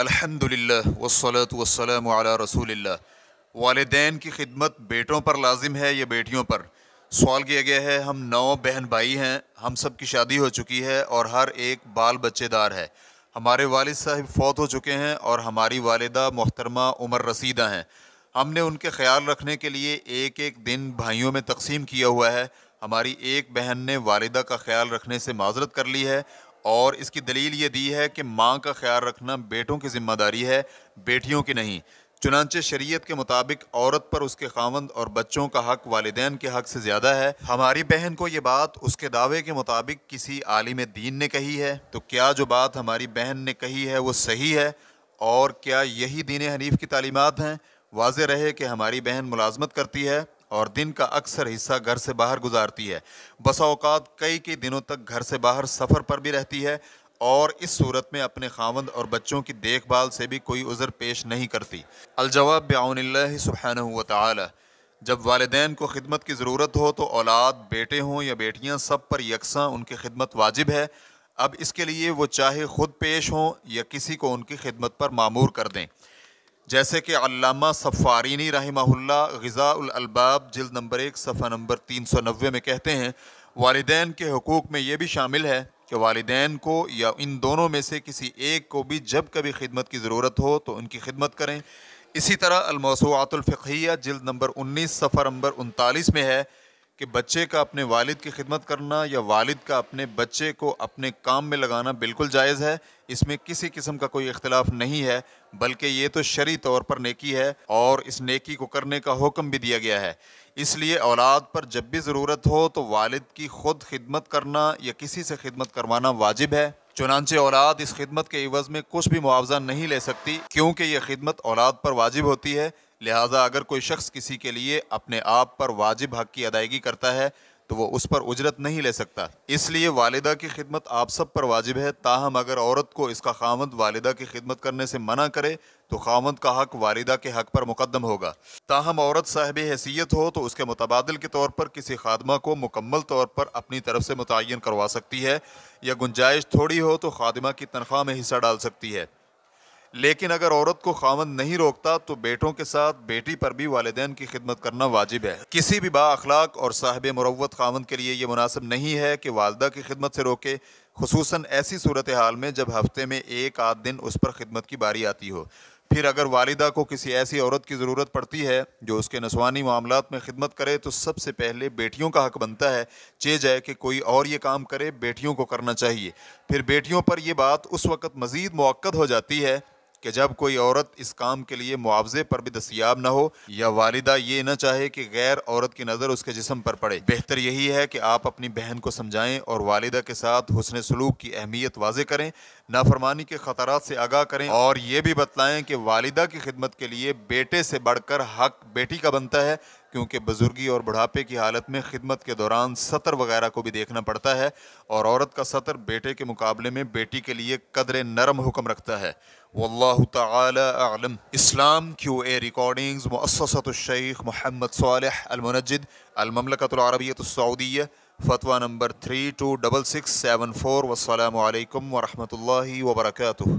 अल्हम्दुलिल्लाह वसलत वसलम अला रसूलिल्लाह वालदेन की खिदमत बेटों पर लाजिम है या बेटियों पर सवाल किया गया है हम नौ बहन भाई हैं हम सब की शादी हो चुकी है और हर एक बाल बच्चेदार है हमारे वाल साहब फ़ौत हो चुके हैं और हमारी वालदा मोहतरमा उमर रसीदा हैं हमने उनके ख्याल रखने के लिए एक एक दिन भाइयों में तकसीम किया हुआ है हमारी एक बहन ने वालदा का ख्याल रखने से माजरत कर ली है और इसकी दलील ये दी है कि माँ का ख्याल रखना बेटों की जिम्मेदारी है बेटियों की नहीं चुनानचे शरीयत के मुताबिक औरत पर उसके खावंद और बच्चों का हक वालदेन के हक से ज़्यादा है हमारी बहन को ये बात उसके दावे के मुताबिक किसी आलिम दीन ने कही है तो क्या जो बात हमारी बहन ने कही है वो सही है और क्या यही दीन हनीफ की तालीमत हैं वाज रहे कि हमारी बहन मुलाजमत करती है और दिन का अक्सर हिस्सा घर से बाहर गुजारती है बसाओकात अवकात कई कई दिनों तक घर से बाहर सफ़र पर भी रहती है और इस सूरत में अपने खावंद और बच्चों की देखभाल से भी कोई उज़र पेश नहीं करती अलजवाब बाउन सुबहान ताली जब वालदेन को खिदमत की ज़रूरत हो तो औलाद बेटे हों या बेटियाँ सब पर यकसा उनकी खिदमत वाजिब है अब इसके लिए वो चाहे ख़ुद पेश हों या किसी को उनकी खिदमत पर मामूर कर दें जैसे कि अल्लामा सफ़ारिनी रहमहुल्ला गज़ाबाब जल्द नंबर एक सफ़ा नंबर तीन सौ नबे में कहते हैं वालदान के हकूक़ में यह भी शामिल है कि वालदान को या इन दोनों में से किसी एक को भी जब कभी खिदमत की ज़रूरत हो तो उनकी खिदमत करें इसी तरह अलमौसूआतफ़िया जल्द नंबर उन्नीस सफ़र नंबर उनतालीस में है कि बच्चे का अपने वालिद की खिदमत करना या वालिद का अपने बच्चे को अपने काम में लगाना बिल्कुल जायज़ है इसमें किसी किस्म का कोई इख्तलाफ नहीं है बल्कि ये तो शरी तौर पर नेकी है और इस नेकी को करने का हुक्म भी दिया गया है इसलिए औलाद पर जब भी ज़रूरत हो तो वालिद की खुद खिदमत करना या किसी से खिदमत करवाना वाजिब है चुनानचे औलाद इस खिदमत के इवज़ में कुछ भी मुआवजा नहीं ले सकती क्योंकि यह खिदमत औलाद पर वाजिब होती है लिहाजा अगर कोई शख्स किसी के लिए अपने आप पर वाजिब हक की अदायगी करता है तो वह उस पर उजरत नहीं ले सकता इसलिए वालदा की खिदमत आप सब पर वाजिब है ताहम अगर औरत को इसका खामद वालदा की खिदमत करने से मना करे तो खामद का हक वालदा के हक पर मुकदम होगा ताहम औरत साहब हैसियत हो तो उसके मुतबादल के तौर पर किसी खादमा को मुकम्मल तौर पर अपनी तरफ से मुतन करवा सकती है या गुंजाइश थोड़ी हो तो खादमा की तनख्वाह में हिस्सा डाल सकती है लेकिन अगर औरत को खावन नहीं रोकता तो बेटों के साथ बेटी पर भी वालदेन की खिदमत करना वाजिब है किसी भी बाखलाक और साहब मरवत खावन के लिए यह मुनासिब नहीं है कि वालदा की खिदमत से रोके खसूस ऐसी सूरत हाल में जब हफ्ते में एक आध दिन उस पर खिदमत की बारी आती हो फिर अगर वालदा को किसी ऐसी औरत की ज़रूरत पड़ती है जो उसके नसवानी मामला में ख़िदमत करे तो सबसे पहले बेटियों का हक बनता है चे जाए कि कोई और ये काम करे बेटियों को करना चाहिए फिर बेटियों पर यह बात उस वक़्त मज़ीद मौक़द हो जाती है कि जब कोई औरत इस काम के लिए मुआवजे पर भी दस्तियाब ना हो या वालिदा ये ना चाहे कि गैर औरत की नज़र उसके जिसम पर पड़े बेहतर यही है कि आप अपनी बहन को समझाएं और वालिदा के साथ हुसन सलूक की अहमियत वाजे करें नाफरमानी के ख़तरा से आगाह करें और ये भी बतलाएं कि वालिदा की खिदमत के लिए बेटे से बढ़कर हक बेटी का बनता है क्योंकि बुज़ुर्गी और बुढ़ापे की हालत में खिदमत के दौरान सतर वगैरह को भी देखना पड़ता है और औरत का सतर बेटे के मुकाबले में बेटी के लिए कदर नरम हुक्म रखता है वल्लाह इस्लाम क्यू ए रिकॉर्डिंग्स मुससतशेख मोहम्मद सालमनजद अलममलकतरबियतसौदिया फतवा number three two double six seven four वसलम वरहमल वबरकू